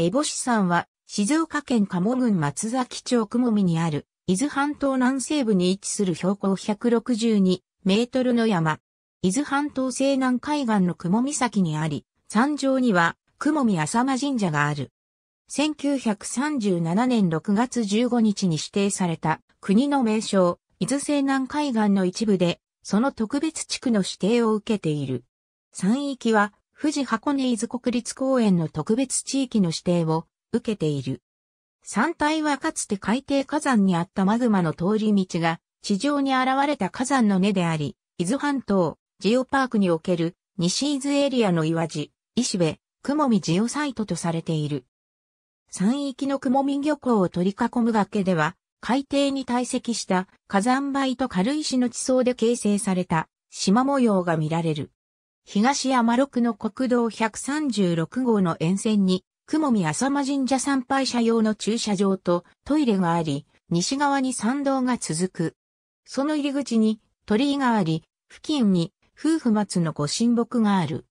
烏帽さ山は、静岡県鴨郡松崎町雲見にある、伊豆半島南西部に位置する標高162メートルの山。伊豆半島西南海岸の雲見岬にあり、山上には、雲見浅間神社がある。1937年6月15日に指定された国の名称、伊豆西南海岸の一部で、その特別地区の指定を受けている。山域は富士箱根伊豆国立公園の特別地域の指定を受けている。山体はかつて海底火山にあったマグマの通り道が地上に現れた火山の根であり、伊豆半島、ジオパークにおける西伊豆エリアの岩地、石部、雲見ジオサイトとされている。山域の雲見漁港を取り囲む崖では、海底に堆積した火山灰と軽石の地層で形成された島模様が見られる。東山六の国道136号の沿線に、雲見浅間神社参拝者用の駐車場とトイレがあり、西側に参道が続く。その入り口に鳥居があり、付近に夫婦松の御神木がある。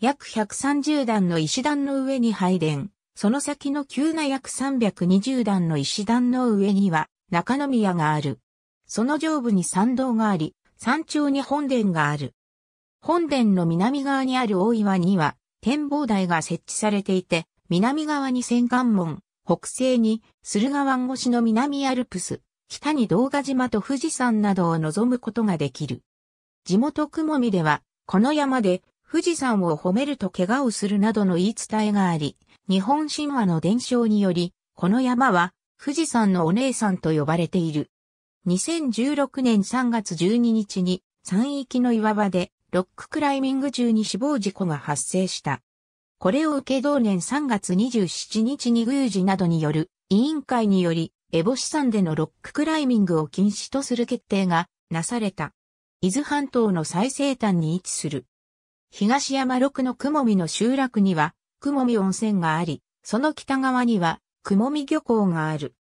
約130段の石段の上に拝殿、その先の急な約320段の石段の上には中宮がある。その上部に参道があり、山頂に本殿がある。本殿の南側にある大岩には展望台が設置されていて、南側に千貫門、北西に駿河湾越しの南アルプス、北に道賀島と富士山などを望むことができる。地元雲見では、この山で富士山を褒めると怪我をするなどの言い伝えがあり、日本神話の伝承により、この山は富士山のお姉さんと呼ばれている。2016年3月12日に山域の岩場でロッククライミング中に死亡事故が発生した。これを受け同年3月27日に宮司などによる委員会により、エボ市山でのロッククライミングを禁止とする決定がなされた。伊豆半島の最西端に位置する。東山六の雲見の集落には、雲見温泉があり、その北側には、雲見漁港がある。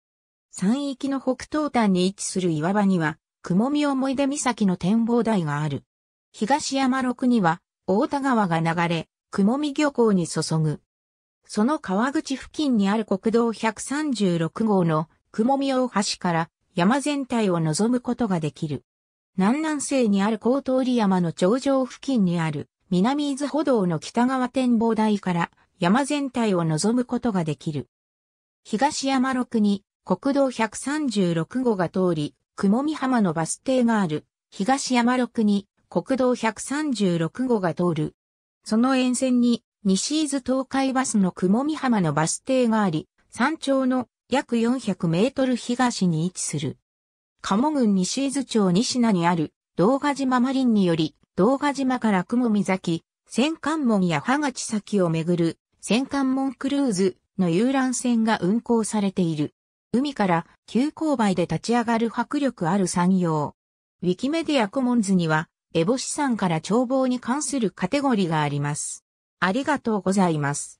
山域の北東端に位置する岩場には、雲見思い出岬の展望台がある。東山六には、大田川が流れ、雲見漁港に注ぐ。その川口付近にある国道136号の雲見大橋から山全体を望むことができる。南南西にある高通り山の頂上付近にある南伊豆歩道の北側展望台から山全体を望むことができる。東山六に国道136号が通り、雲見浜のバス停がある。東山六に国道136号が通る。その沿線に西伊豆東海バスの雲見浜のバス停があり、山頂の約400メートル東に位置する。鴨郡西伊豆町西名にある道賀島マリンにより、道賀島から雲見崎、戦艦門や羽賀崎先をめぐる戦艦門クルーズの遊覧船が運航されている。海から急勾配で立ち上がる迫力ある山陽。ウィキメディアコモンズにはエボ資産から帳簿に関するカテゴリがあります。ありがとうございます。